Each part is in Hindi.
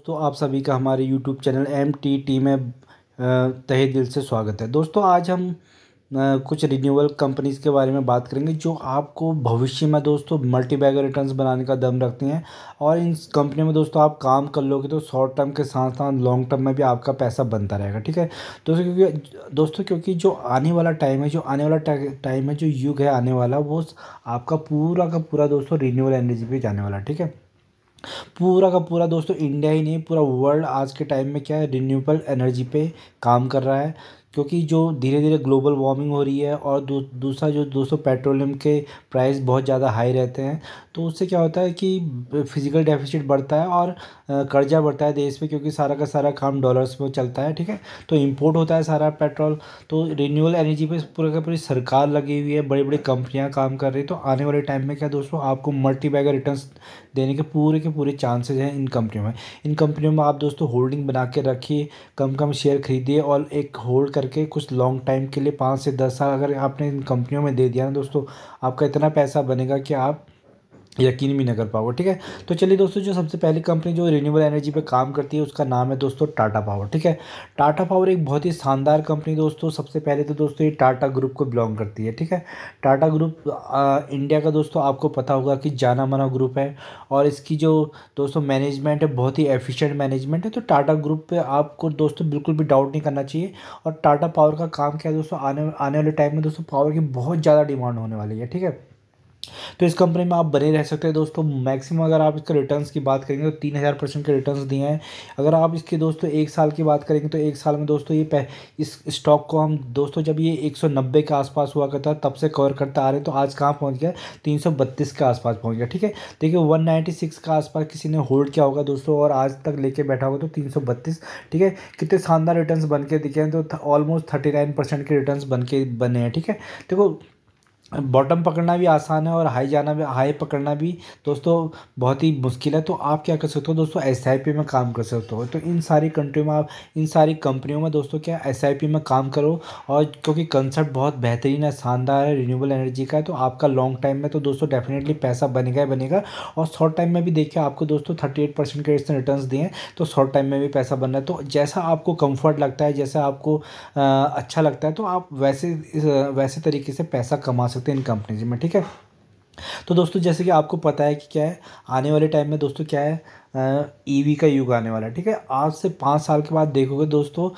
दोस्तों आप सभी का हमारे YouTube channel M T T में तहे दिल से स्वागत है दोस्तों आज हम कुछ रिन्यूअल कंपनीज़ के बारे में बात करेंगे जो आपको भविष्य में दोस्तों मल्टी बैगर रिटर्न्स बनाने का दम रखती हैं और इन कंपनी में दोस्तों आप काम कर लोगे तो शॉर्ट टर्म के साथ साथ लॉन्ग टर्म में भी आपका पैसा बनता रहेगा ठीक है दोस्तों क्योंकि दोस्तों क्योंकि जो आने वाला टाइम है जो आने वाला टाइम है जो युग है आने वाला वो आपका पूरा का पूरा दोस्तों रिन्यूअल एनर्जी पर जाने वाला ठीक है पूरा का पूरा दोस्तों इंडिया ही नहीं पूरा वर्ल्ड आज के टाइम में क्या है रिन्यूएबल एनर्जी पे काम कर रहा है क्योंकि जो धीरे धीरे ग्लोबल वार्मिंग हो रही है और दूसरा जो दोस्तों पेट्रोलियम के प्राइस बहुत ज़्यादा हाई रहते हैं तो उससे क्या होता है कि फिज़िकल डेफिसिट बढ़ता है और कर्जा बढ़ता है देश में क्योंकि सारा का सारा काम डॉलर्स में चलता है ठीक है तो इम्पोर्ट होता है सारा पेट्रोल तो रिन्यूअल एनर्जी पर पूरा का पूरी सरकार लगी हुई है बड़ी बड़ी कंपनियाँ काम कर रही है तो आने वाले टाइम में क्या दोस्तों आपको मल्टी बैगर रिटर्न देने के पूरे के पूरे चांसेज हैं इन कंपनियों में इन कंपनियों में आप दोस्तों होल्डिंग बना के रखिए कम कम शेयर खरीदिए और एक होल्ड करके कुछ लॉन्ग टाइम के लिए पाँच से दस साल अगर आपने इन कंपनियों में दे दिया ना दोस्तों आपका इतना पैसा बनेगा कि आप यकीन भी ना कर पाओगे ठीक है तो चलिए दोस्तों जो सबसे पहली कंपनी जो रिन्यूबल एनर्जी पे काम करती है उसका नाम है दोस्तों टाटा पावर ठीक है टाटा पावर एक बहुत ही शानदार कंपनी दोस्तों सबसे पहले तो दोस्तों ये टाटा ग्रुप को बिलोंग करती है ठीक है टाटा ग्रुप इंडिया का दोस्तों आपको पता होगा कि जाना माना ग्रुप है और इसकी जो दोस्तों मैनेजमेंट है बहुत ही एफिशेंट मैनेजमेंट है तो टाटा ग्रुप पर आपको दोस्तों बिल्कुल भी डाउट नहीं करना चाहिए और टाटा पावर का काम क्या है दोस्तों आने आने वाले टाइम में दोस्तों पावर की बहुत ज़्यादा डिमांड होने वाली है ठीक है तो इस कंपनी में आप बने रह सकते हैं दोस्तों मैक्सिमम अगर आप इसके रिटर्न की बात करेंगे तो तीन हज़ार परसेंट के रिटर्न दिए हैं अगर आप इसके दोस्तों एक साल की बात करेंगे तो एक साल में दोस्तों ये इस स्टॉक को हम दोस्तों जब ये एक सौ नब्बे के आसपास हुआ करता तब से कवर करता आ रहे तो आज कहाँ पहुँच गया तीन सौ बत्तीस के आसपास पहुँच गया ठीक है देखिए वन नाइन्टी सिक्स के आसपास किसी ने होल्ड किया होगा दोस्तों और आज तक लेके बैठा होगा तो तीन सौ बत्तीस ठीक है कितने शानदार रिटर्न बन के दिखे हैं तो ऑलमोस्ट थर्टी नाइन परसेंट के रिटर्न बन के बने हैं ठीक है देखो बॉटम पकड़ना भी आसान है और हाई जाना भी हाई पकड़ना भी दोस्तों बहुत ही मुश्किल है तो आप क्या कर सकते हो दोस्तों एस आई पी में काम कर सकते हो तो इन सारी कंट्री में आप इन सारी कंपनियों में दोस्तों क्या एस आई पी में काम करो और क्योंकि कंसर्ट बहुत बेहतरीन है शानदार है रीन्यूबल एनर्जी का है तो आपका लॉन्ग टाइम में तो दोस्तों डेफिनेटली पैसा बनेगा ही बनेगा और शॉर्ट टाइम में भी देखिए आपको दोस्तों थर्टी एट परसेंट के इसने रिटर्न दिए तो शॉर्ट टाइम में भी पैसा बनना है तो जैसा आपको कम्फर्ट लगता है जैसा आपको अच्छा लगता है तो आप वैसे वैसे तरीके से पैसा कमा सकते सकते हैं इन कंपनीज में ठीक है तो दोस्तों जैसे कि आपको पता है कि क्या है आने वाले टाइम में दोस्तों क्या है ईवी e का युग आने वाला है ठीक है आज से पाँच साल के बाद देखोगे दोस्तों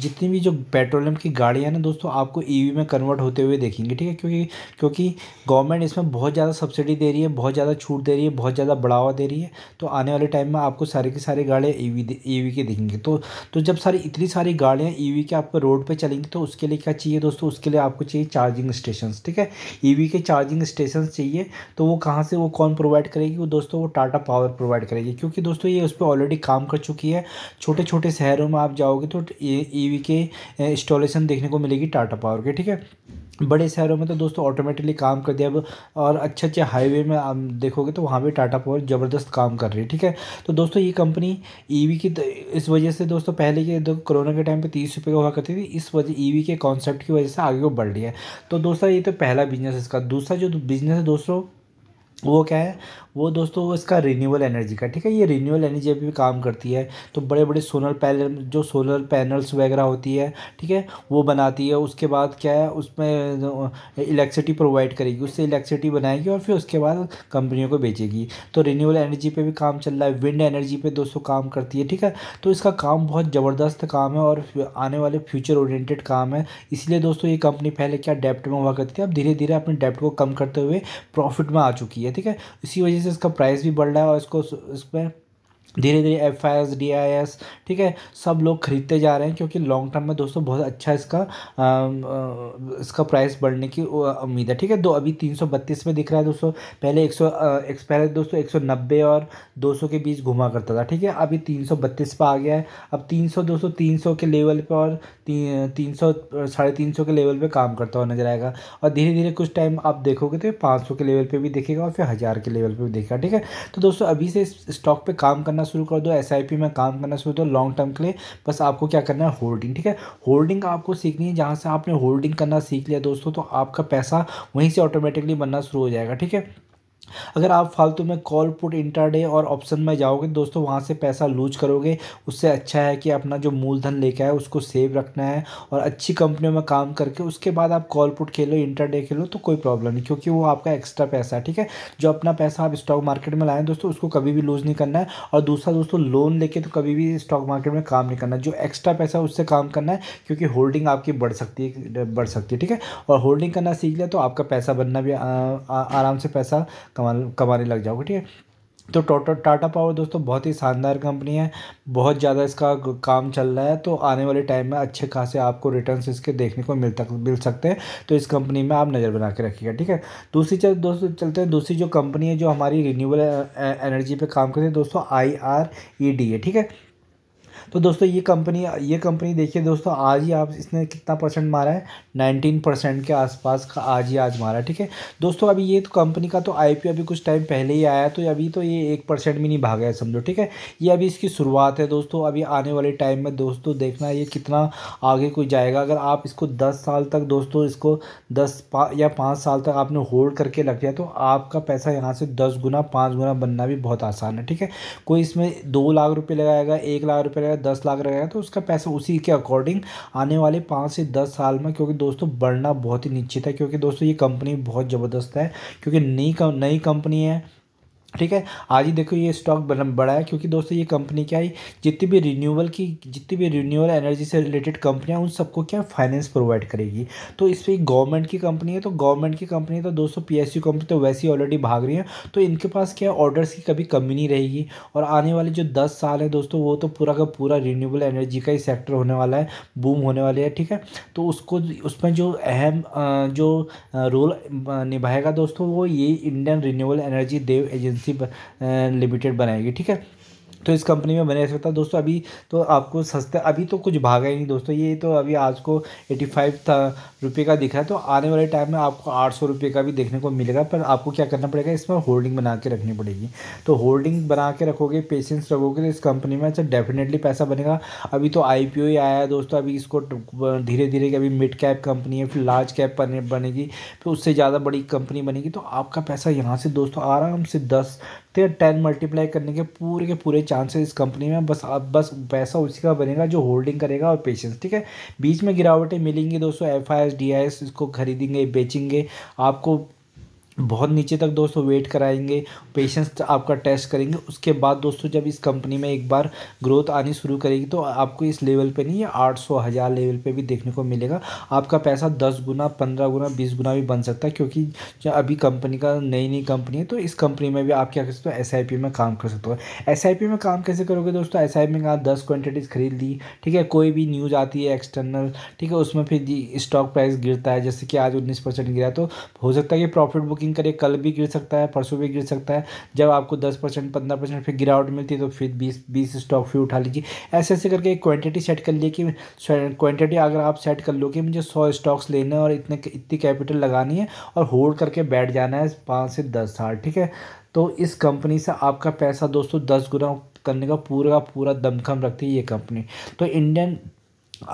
जितनी भी जो पेट्रोलियम की गाड़ियाँ ना दोस्तों आपको ईवी e में कन्वर्ट होते हुए देखेंगे ठीक है क्योंकि क्योंकि गवर्नमेंट इसमें बहुत ज़्यादा सब्सिडी दे रही है बहुत ज़्यादा छूट दे रही है बहुत ज़्यादा बढ़ावा दे रही है तो आने वाले टाइम में आपको सारी की सारी गाड़ियाँ ई वी के e दिखेंगी तो तो जब सारी इतनी सारी गाड़ियाँ वी के आपको रोड पर चलेंगी तो उसके लिए क्या चाहिए दोस्तों उसके लिए आपको चाहिए चार्जिंग स्टेशन ठीक है ई वी के चार्जिंग स्टेशन चाहिए तो वो कहाँ से वो कौन प्रोवाइड करेगी वो दोस्तों वो टाटा पावर प्रोवाइड करेगी क्योंकि दोस्तों ये उस पर ऑलरेडी काम कर चुकी है छोटे छोटे शहरों में आप जाओगे तो ई e के इंस्टॉलेशन देखने को मिलेगी टाटा पावर के ठीक है बड़े शहरों में तो दोस्तों ऑटोमेटिकली काम कर दिया अब और अच्छे अच्छे हाईवे में आप देखोगे तो वहाँ भी टाटा पावर ज़बरदस्त काम कर रही है ठीक है तो दोस्तों ये कंपनी ईवी e की इस वजह से दोस्तों पहले के देखो कोरोना के टाइम पे तीस रुपये का हुआ करती थी इस वजह ईवी e के कॉन्सेप्ट की वजह से आगे वो बढ़ रही है तो दोस्तों ये तो पहला बिजनेस इसका दूसरा जो बिजनेस है दोस्तों वो क्या है वो दोस्तों वो इसका रिन्यूअल एनर्जी का ठीक है ये रिन्यूअल एनर्जी अभी भी काम करती है तो बड़े बड़े सोलर पैनल जो सोलर पैनल्स वगैरह होती है ठीक है वो बनाती है उसके बाद क्या है उसमें इलेक्ट्रिसिटी प्रोवाइड करेगी उससे इलेक्ट्रिसिटी बनाएगी और फिर उसके बाद कंपनियों को बेचेगी तो रिन्यूअल एनर्जी पर भी काम चल रहा है विंड एनर्जी पर दोस्तों काम करती है ठीक है तो इसका काम बहुत ज़बरदस्त काम है और आने वाले फ्यूचर ओरिएटेड काम है इसलिए दोस्तों ये कंपनी पहले क्या डेप्ट में हुआ करती थी अब धीरे धीरे अपने डेप्ट को कम करते हुए प्रॉफिट में आ चुकी है है ठीक है इसी वजह से इसका प्राइस भी बढ़ रहा है और इसको पर धीरे धीरे F I S D I S ठीक है सब लोग खरीदते जा रहे हैं क्योंकि लॉन्ग टर्म में दोस्तों बहुत अच्छा इसका आ, आ, इसका प्राइस बढ़ने की उम्मीद है ठीक है दो अभी तीन सौ बत्तीस में दिख रहा है दोस्तों पहले एक सौ पहले दोस्तों एक सौ नब्बे और दो सौ के बीच घुमा करता था ठीक है अभी तीन सौ बत्तीस पर आ गया है अब तीन सौ दोस्तों तीन सौ के लेवल पर और तीन सौ साढ़े तीन सौ के लेवल पर काम करता हुआ नजर आएगा और धीरे धीरे कुछ टाइम आप देखोगे तो पाँच सौ के लेवल पर भी देखेगा और फिर हज़ार के लेवल पर भी देखेगा ठीक है तो दोस्तों अभी से इस स्टॉक पर काम करना करना शुरू कर दो एस में काम करना शुरू कर दो लॉन्ग टर्म के लिए बस आपको क्या करना है होल्डिंग ठीक है होल्डिंग आपको सीखनी है जहाँ से आपने होल्डिंग करना सीख लिया दोस्तों तो आपका पैसा वहीं से ऑटोमेटिकली बनना शुरू हो जाएगा ठीक है अगर आप फालतू में कॉल पुट इंटरडे और ऑप्शन में जाओगे दोस्तों वहाँ से पैसा लूज करोगे उससे अच्छा है कि अपना जो मूलधन लेके आए उसको सेव रखना है और अच्छी कंपनियों में काम करके उसके बाद आप कॉल पुट खेलो इंटरडे खेलो तो कोई प्रॉब्लम नहीं क्योंकि वो आपका एक्स्ट्रा पैसा है ठीक है जो अपना पैसा आप स्टॉक मार्केट में लाएँ दोस्तों उसको कभी भी लूज़ नहीं करना है और दूसरा दोस्तों लोन लेके तो कभी भी स्टॉक मार्केट में काम नहीं करना जो एक्स्ट्रा पैसा उससे काम करना है क्योंकि होल्डिंग आपकी बढ़ सकती है बढ़ सकती है ठीक है और होल्डिंग करना सीख लिया तो आपका पैसा बनना भी आराम से पैसा कमा कमाने लग जाओगे ठीक है तो टोटल टाटा पावर दोस्तों बहुत ही शानदार कंपनी है बहुत ज़्यादा इसका काम चल रहा है तो आने वाले टाइम में अच्छे खासे आपको रिटर्न्स इसके देखने को मिल तक मिल सकते हैं तो इस कंपनी में आप नज़र बना के रखिएगा ठीक है दूसरी चल दोस्तों चलते हैं दूसरी जो कंपनी है जो हमारी रिन्यूएबल एनर्जी पर काम करती है दोस्तों आई आर ई डी है ठीक है तो दोस्तों ये कंपनी ये कंपनी देखिए दोस्तों आज ही आप इसने कितना परसेंट मारा है नाइनटीन परसेंट के आसपास का आज ही आज मारा ठीक है दोस्तों अभी ये तो कंपनी का तो आई अभी कुछ टाइम पहले ही आया तो अभी तो ये एक परसेंट भी नहीं भागा है समझो ठीक है ये अभी इसकी शुरुआत है दोस्तों अभी आने वाले टाइम में दोस्तों देखना ये कितना आगे कोई जाएगा अगर आप इसको दस साल तक दोस्तों इसको दस या पाँच साल तक आपने होल्ड करके रख दिया तो आपका पैसा यहाँ से दस गुना पाँच गुना बनना भी बहुत आसान है ठीक है कोई इसमें दो लाख रुपये लगाएगा एक लाख रुपये लगाएगा है दस लाख रह तो उसका पैसा उसी के अकॉर्डिंग आने वाले पाँच से दस साल में क्योंकि दोस्तों बढ़ना बहुत ही निश्चित है क्योंकि दोस्तों ये कंपनी बहुत ज़बरदस्त है क्योंकि नई नई कंपनी है ठीक है आज ही देखो ये स्टॉक बढ़ा है क्योंकि दोस्तों ये कंपनी क्या है जितनी भी रिन्यूअल की जितनी भी रिन्यूअल एनर्जी से रिलेटेड कंपनियां उन सबको क्या फाइनेंस प्रोवाइड करेगी तो इस पर गवर्नमेंट की कंपनी है तो गवर्नमेंट की कंपनी तो दोस्तों पी कंपनी तो वैसे ही ऑलरेडी भाग रही है तो इनके पास क्या ऑर्डर्स की कभी कमी नहीं रहेगी और आने वाले जो दस साल है दोस्तों वो तो पूरा का पूरा रिन्यूबल एनर्जी का ही सेक्टर होने वाला है बूम होने वाली है ठीक है तो उसको उसमें जो अहम जो रोल निभाएगा दोस्तों वो ये Indian renewable energy dev agency limited uh, बनाएगी ठीक है तो इस कंपनी में बने रह सकता है दोस्तों अभी तो आपको सस्ता अभी तो कुछ भागा ही नहीं दोस्तों ये तो अभी आज को एटी फाइव था रुपये का दिखा है तो आने वाले टाइम में आपको आठ सौ रुपये का भी देखने को मिलेगा पर आपको क्या करना पड़ेगा इसमें होल्डिंग बना के रखनी पड़ेगी तो होल्डिंग बना के रखोगे पेशेंस रखोगे तो इस कंपनी में अच्छा डेफिनेटली पैसा बनेगा अभी तो आई ही आया है दोस्तों अभी इसको धीरे धीरे अभी मिड कैप कंपनी है फिर लार्ज कैप बनेगी फिर उससे ज़्यादा बड़ी कंपनी बनेगी तो आपका पैसा यहाँ से दोस्तों आराम से दस सकते हैं टेन मल्टीप्लाई करने के पूरे के पूरे चांसेस इस कंपनी में बस अब बस पैसा उसी का बनेगा जो होल्डिंग करेगा और पेशेंस ठीक है बीच में गिरावटें मिलेंगी दोस्तों F I S D I S इसको खरीदेंगे बेचेंगे आपको बहुत नीचे तक दोस्तों वेट कराएंगे पेशेंस आपका टेस्ट करेंगे उसके बाद दोस्तों जब इस कंपनी में एक बार ग्रोथ आनी शुरू करेगी तो आपको इस लेवल पे नहीं आठ सौ हज़ार लेवल पे भी देखने को मिलेगा आपका पैसा दस गुना पंद्रह गुना बीस गुना भी बन सकता है क्योंकि अभी कंपनी का नई नई कंपनी है तो इस कंपनी में भी आप क्या कर सकते हो एस में काम कर सकते हो एस में काम कैसे करोगे दोस्तों एस में कहा दस क्वान्टिटीज़ खरीद ली ठीक है कोई भी न्यूज़ आती है एक्सटर्नल ठीक है उसमें फिर स्टॉक प्राइस गिरता है जैसे कि आज उन्नीस गिरा तो हो सकता है कि प्रॉफिट बुकिंग बैंकिंग करिए कल भी गिर सकता है परसों भी गिर सकता है जब आपको दस परसेंट पंद्रह परसेंट फिर गिरावट मिलती है तो फिर बीस बीस स्टॉक फिर उठा लीजिए ऐसे ऐसे करके एक क्वान्टिटी सेट कर लिए कि क्वान्टिटी अगर आप सेट कर लो कि मुझे सौ स्टॉक्स लेने और इतने इतनी कैपिटल लगानी है और होल्ड करके बैठ जाना है पाँच से दस साल ठीक है तो इस कंपनी से आपका पैसा दोस्तों दस गुना करने का पूरा पूरा दमखम रखती है ये कंपनी तो Indian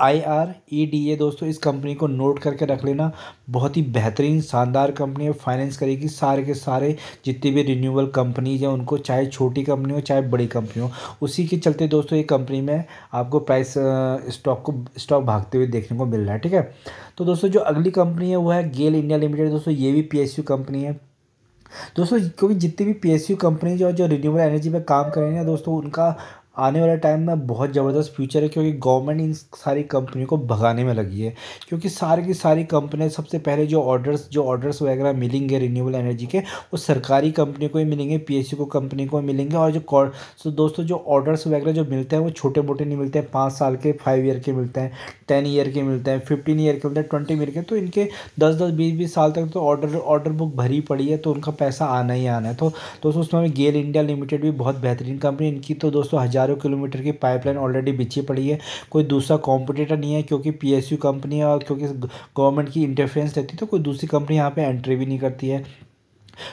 I R E D A दोस्तों इस कंपनी को नोट करके रख लेना बहुत ही बेहतरीन शानदार कंपनी है फाइनेंस करेगी सारे के सारे जितनी भी रिन्यूअल कंपनीज हैं उनको चाहे छोटी कंपनी हो चाहे बड़ी कंपनी हो उसी के चलते दोस्तों ये कंपनी में आपको प्राइस स्टॉक को स्टॉक भागते हुए देखने को मिल रहा है ठीक है तो दोस्तों जो अगली कंपनी है वो है गेल इंडिया लिमिटेड दोस्तों ये भी पी कंपनी है दोस्तों क्योंकि जितनी भी पी एस यू कंपनीज और जो रिन्यूबल एनर्जी में काम करेंगे दोस्तों उनका आने वाले टाइम में बहुत ज़बरदस्त फ्यूचर है क्योंकि गवर्नमेंट इन सारी कंपनियों को भगाने में लगी है क्योंकि सारी की सारी कंपनियाँ सबसे पहले जो ऑर्डर्स जो ऑर्डर्स वगैरह मिलेंगे रिन्यूएबल एनर्जी के वो सरकारी कंपनी को ही मिलेंगे पी को कंपनी को मिलेंगे और जो तो दोस्तों जो ऑर्डर्स वगैरह जो मिलते हैं वो छोटे मोटे नहीं मिलते हैं पाँच साल के फाइव ईयर के मिलते हैं टेन ईयर के मिलते हैं फिफ्टीन ईयर के मिलते हैं ट्वेंटी ईयर के तो इनके दस दस बीस बीस साल तक तो ऑर्डर ऑर्डर बुक भरी पड़ी है तो उनका पैसा आना ही आना है तो दोस्तों उसमें गेल इंडिया लिमिटेड भी बहुत बेहतरीन कंपनी इनकी तो दोस्तों हज़ार हज़ारों किलोमीटर की पाइपलाइन ऑलरेडी बिछी पड़ी है कोई दूसरा कॉम्पिटिटर नहीं है क्योंकि पी कंपनी है और क्योंकि गवर्नमेंट की इंटरफेरेंस रहती है तो कोई दूसरी कंपनी यहाँ पर एंट्री भी नहीं करती है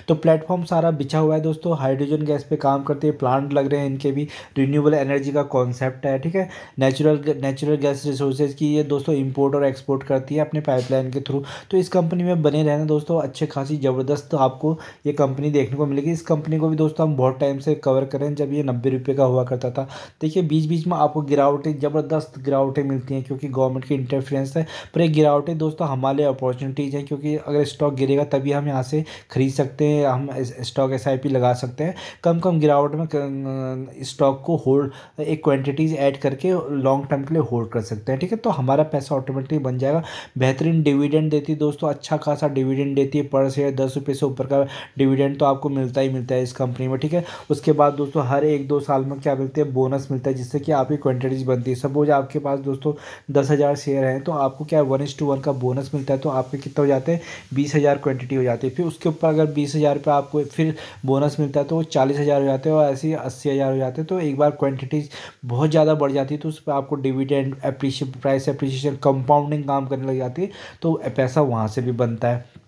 तो प्लेटफॉर्म सारा बिछा हुआ है दोस्तों हाइड्रोजन गैस पे काम करते हैं प्लांट लग रहे हैं इनके भी रिन्यूएबल एनर्जी का कॉन्सेप्ट है ठीक है नेचुरल नेचुरल गैस रिसोर्सेज की ये दोस्तों इंपोर्ट और एक्सपोर्ट करती है अपने पाइपलाइन के थ्रू तो इस कंपनी में बने रहना दोस्तों अच्छे खासी ज़बरदस्त आपको ये कंपनी देखने को मिलेगी इस कंपनी को भी दोस्तों हम बहुत टाइम से कवर करें जब ये नब्बे रुपये का हुआ करता था देखिए बीच बीच में आपको गिरावटें ज़बरदस्त गिरावटें मिलती हैं क्योंकि गवर्नमेंट की इंटरफेरेंस है पर ये गिरावटें दोस्तों हमारे अपॉर्चुनिटीज़ हैं क्योंकि अगर स्टॉक गिरेगा तभी हम यहाँ से खरीद सकते सकते हैं हम स्टॉक एस आई पी लगा सकते हैं कम कम गिरावट में स्टॉक को होल्ड एक क्वांटिटीज़ ऐड करके लॉन्ग टर्म के लिए होल्ड कर सकते हैं ठीक है तो हमारा पैसा ऑटोमेटिकली बन जाएगा बेहतरीन डिविडेंड देती है दोस्तों अच्छा खासा डिविडेंड देती है पर शेयर दस रुपये से ऊपर का डिविडेंड तो आपको मिलता ही मिलता है इस कंपनी में ठीक है उसके बाद दोस्तों हर एक दो साल में क्या मिलते हैं बोनस मिलता है जिससे कि आपकी क्वान्टिटीज बनती है सपोज आपके पास दोस्तों दस हज़ार शेयर हैं तो आपको क्या वन इस टू वन का बोनस मिलता है तो आपके कितना हो जाते हैं बीस हज़ार क्वान्टिटी हो जाती है फिर उसके ऊपर अगर बीस हज़ार रुपये आपको फिर बोनस मिलता है तो वो चालीस हज़ार हो जाते हैं और ऐसे ही अस्सी हज़ार हो जाते हैं तो एक बार क्वान्टिटीज बहुत ज़्यादा बढ़ जाती है तो उस पर आपको dividend appreciate price appreciation compounding काम करने लग जाती है तो पैसा वहाँ से भी बनता है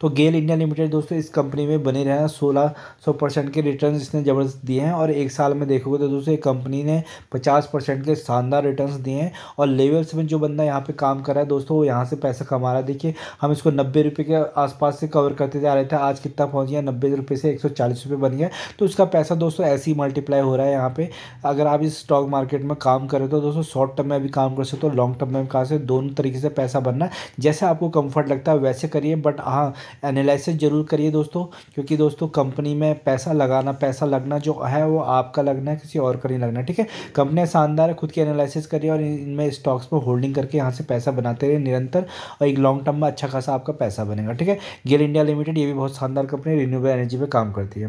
तो गेल इंडिया लिमिटेड दोस्तों इस कंपनी में बने रहना सोलह सौ परसेंट के रिटर्न इसने ज़बरदस्त दिए हैं और एक साल में देखोगे तो दोस्तों कंपनी ने पचास परसेंट के शानदार रिटर्न दिए हैं और लेवल्स में जो बंदा यहाँ पर काम कर रहा है दोस्तों वो यहाँ से पैसा कमा रहा है देखिए हम इसको नब्बे रुपये के आसपास से कवर करते जा रहे थे आज कितना पहुँच गया नब्बे रुपये से एक सौ चालीस रुपये बन गया तो उसका पैसा दोस्तों ऐसे ही मल्टीप्लाई हो रहा है यहाँ पर अगर आप इस स्टॉक मार्केट में काम करें तो दोस्तों शॉर्ट टर्म में भी काम कर सकते हो लॉन्ग टर्म में भी काम से दोनों तरीके से पैसा बनना जैसे आपको कम्फर्ट लगता है वैसे करिए बट हाँ एनालिसिस ज़रूर करिए दोस्तों क्योंकि दोस्तों कंपनी में पैसा लगाना पैसा लगना जो है वो आपका लगना है किसी और का नहीं लगना ठीक है कंपनियाँ शानदार है खुद की एनालिसिस करिए और इनमें स्टॉक्स में होल्डिंग करके यहाँ से पैसा बनाते रहिए निरंतर और एक लॉन्ग टर्म में अच्छा खासा आपका पैसा बनेगा ठीक है गेल इंडिया लिमिटेड ये भी बहुत शानदार कंपनी रिन्यूएबल एनर्जी पर काम करती है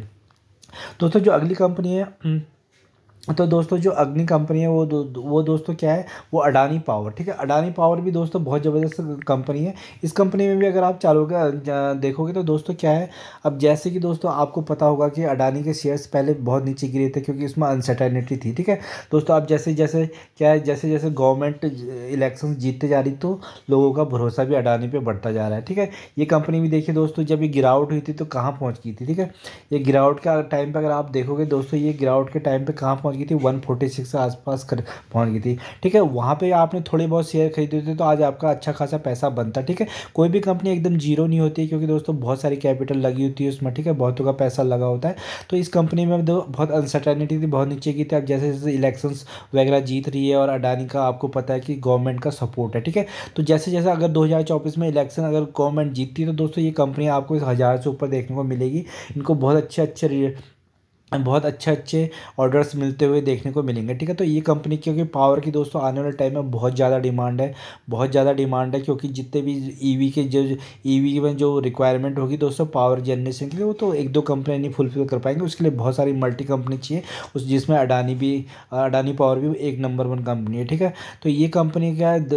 दोस्तों जो अगली कंपनी है हम्म, तो दोस्तों जो अग्नि कंपनी है वो दो, वो दोस्तों क्या है वो अडानी पावर ठीक है अडानी पावर भी दोस्तों बहुत ज़बरदस्त कंपनी है इस कंपनी में भी अगर आप चालोगे देखोगे तो दोस्तों क्या है अब जैसे कि दोस्तों आपको पता होगा कि अडानी के शेयर्स पहले बहुत नीचे गिरे थे क्योंकि इसमें अनसर्टेनिटी थी ठीक है दोस्तों अब जैसे जैसे क्या है जैसे जैसे गवर्नमेंट इलेक्शन जीतते जा रही तो लोगों का भरोसा भी अडानी पर बढ़ता जा रहा है ठीक है ये कंपनी भी देखिए दोस्तों जब ये गिरावट हुई थी तो कहाँ पहुँच गई थी ठीक है ये गिरावट का टाइम पर अगर आप देखोगे दोस्तों ये गिरावट के टाइम पर कहाँ पहुंच गई थी वन फोर्टी सिक्स के आसपास कर पहुँच गई थी ठीक है वहाँ पर आपने थोड़े बहुत शेयर खरीदे थे तो आज आपका अच्छा खासा पैसा बनता ठीक है कोई भी कंपनी एकदम जीरो नहीं होती क्योंकि दोस्तों बहुत सारी कैपिटल लगी होती है उसमें ठीक है बहुतों का पैसा लगा होता है तो इस कंपनी में बहुत अनसर्टेनिटी थी बहुत नीचे की थी अब जैसे जैसे इलेक्शन वगैरह जीत रही है और अडानी का आपको पता है कि गवर्नमेंट का सपोर्ट है ठीक है तो जैसे जैसे अगर दो में इलेक्शन अगर गवर्नमेंट जीतती है तो दोस्तों ये कंपनी आपको हज़ार से ऊपर देखने को मिलेगी इनको बहुत अच्छे अच्छे बहुत अच्छे अच्छे ऑर्डर्स मिलते हुए देखने को मिलेंगे ठीक है तो ये कंपनी क्योंकि पावर की दोस्तों आने वाले टाइम में बहुत ज़्यादा डिमांड है बहुत ज़्यादा डिमांड है क्योंकि जितने भी ईवी के जो ईवी में जो रिक्वायरमेंट होगी दोस्तों पावर जनरेशन के लिए वो तो एक दो कंपनी नहीं फुलफिल कर पाएंगे उसके लिए बहुत सारी मल्टी कंपनी चाहिए उस जिसमें अडानी भी अडानी पावर भी एक नंबर वन कंपनी है ठीक है तो ये कंपनी क्या है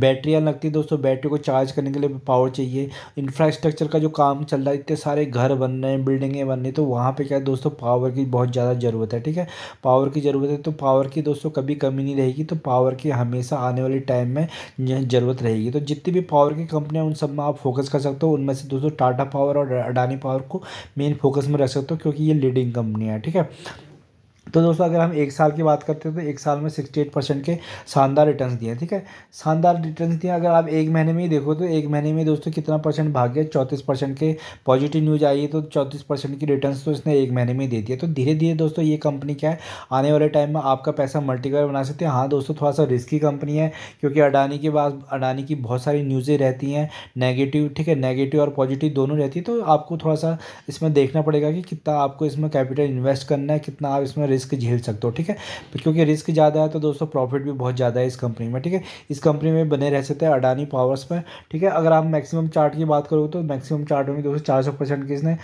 बैटरियाँ लगती है दोस्तों बैटरी को चार्ज करने के लिए पावर चाहिए इंफ्रास्ट्रक्चर का जो काम चल रहा है इतने सारे घर बन रहे हैं बिल्डिंगें बन रही तो वहाँ पे क्या है दोस्तों पावर की बहुत ज़्यादा ज़रूरत है ठीक है पावर की ज़रूरत है तो पावर की दोस्तों कभी कमी नहीं रहेगी तो पावर की हमेशा आने वाले टाइम में ज़रूरत रहेगी तो जितनी भी पावर की कंपनियाँ उन सब में आप फोकस कर सकते हो उनमें से दोस्तों टाटा पावर और अडानी पावर को मेन फोकस में रख सकते हो क्योंकि ये लीडिंग कंपनी है ठीक है तो दोस्तों अगर हम एक साल की बात करते हैं तो एक साल में सिक्सटी एट परसेंट के शानदार रिटर्न दिए ठीक है शानदार रिटर्न दिए अगर आप एक महीने में ही देखो तो एक महीने में दोस्तों कितना परसेंट भाग गया चौंतीस परसेंट के पॉजिटिव न्यूज़ आई है तो चौंतीस परसेंट की रिटर्न तो इसने एक महीने में दे दिया तो धीरे धीरे दोस्तों ये कंपनी क्या है आने वाले टाइम में आपका पैसा मल्टीपायर बना सकते हैं हाँ दोस्तों थोड़ा सा रिस्की कंपनी है क्योंकि अडानी के पास अडानी की बहुत सारी न्यूज़ें रहती हैं नेगेटिव ठीक है नेगेटिव और पॉजिटिव दोनों रहती है तो आपको थोड़ा सा इसमें देखना पड़ेगा कि कितना आपको इसमें कैपिटल इन्वेस्ट करना है कितना आप इसमें रिस्क रिस्क झेल सकते हो ठीक है क्योंकि रिस्क ज़्यादा है तो दोस्तों प्रॉफिट भी बहुत ज़्यादा है इस कंपनी में ठीक है इस कंपनी में बने रह सकते हैं अडानी पावर्स में ठीक है अगर आप मैक्सिमम चार्ट की बात करोगे तो मैक्सिमम चार्ट में दोस्तों चार सौ परसेंट की इसने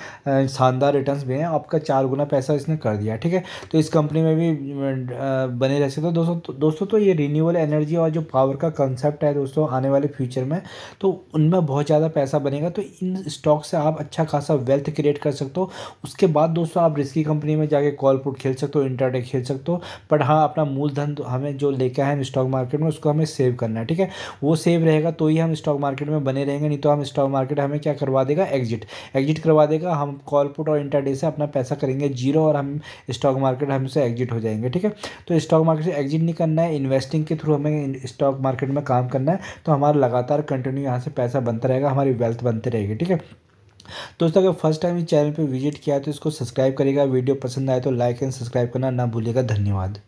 शानदार रिटर्न भी हैं आपका चार गुना पैसा इसने कर दिया ठीक है तो इस कंपनी में भी बने रह सकते हो दोस्तों तो, दोस्तों तो ये रिन्यूएबल एनर्जी और जो पावर का कंसेप्ट है दोस्तों आने वाले फ्यूचर में तो उनमें बहुत ज़्यादा पैसा बनेगा तो इन स्टॉक से आप अच्छा खासा वेल्थ क्रिएट कर सकते हो उसके बाद दोस्तों आप रिस्की कंपनी में जाके कॉल पुट खेल सकते हो इंटरडे खेल सकते हो बट हाँ अपना मूलधन तो हमें जो लेकर है हम स्टॉक मार्केट में उसको हमें सेव करना है ठीक है वो सेव रहेगा तो ही हम स्टॉक मार्केट में बने रहेंगे नहीं तो हम स्टॉक मार्केट हमें क्या करवा देगा एग्जिट एग्जिट करवा देगा हम कॉल पुट और इंटरडे से अपना पैसा करेंगे जीरो और हम स्टॉक मार्केट हमसे एग्जिट हो जाएंगे ठीक है तो स्टॉक मार्केट से एग्जिट नहीं करना है इन्वेस्टिंग के थ्रू हमें स्टॉक मार्केट में काम करना है तो हमारा लगातार कंटिन्यू यहाँ से पैसा बनता रहेगा हमारी वेल्थ बनती रहेगी ठीक है दोस्तों अगर फर्स्ट टाइम इस चैनल पर विजिट किया है तो इसको सब्सक्राइब करेगा वीडियो पसंद आए तो लाइक एंड सब्सक्राइब करना ना भूलेगा धन्यवाद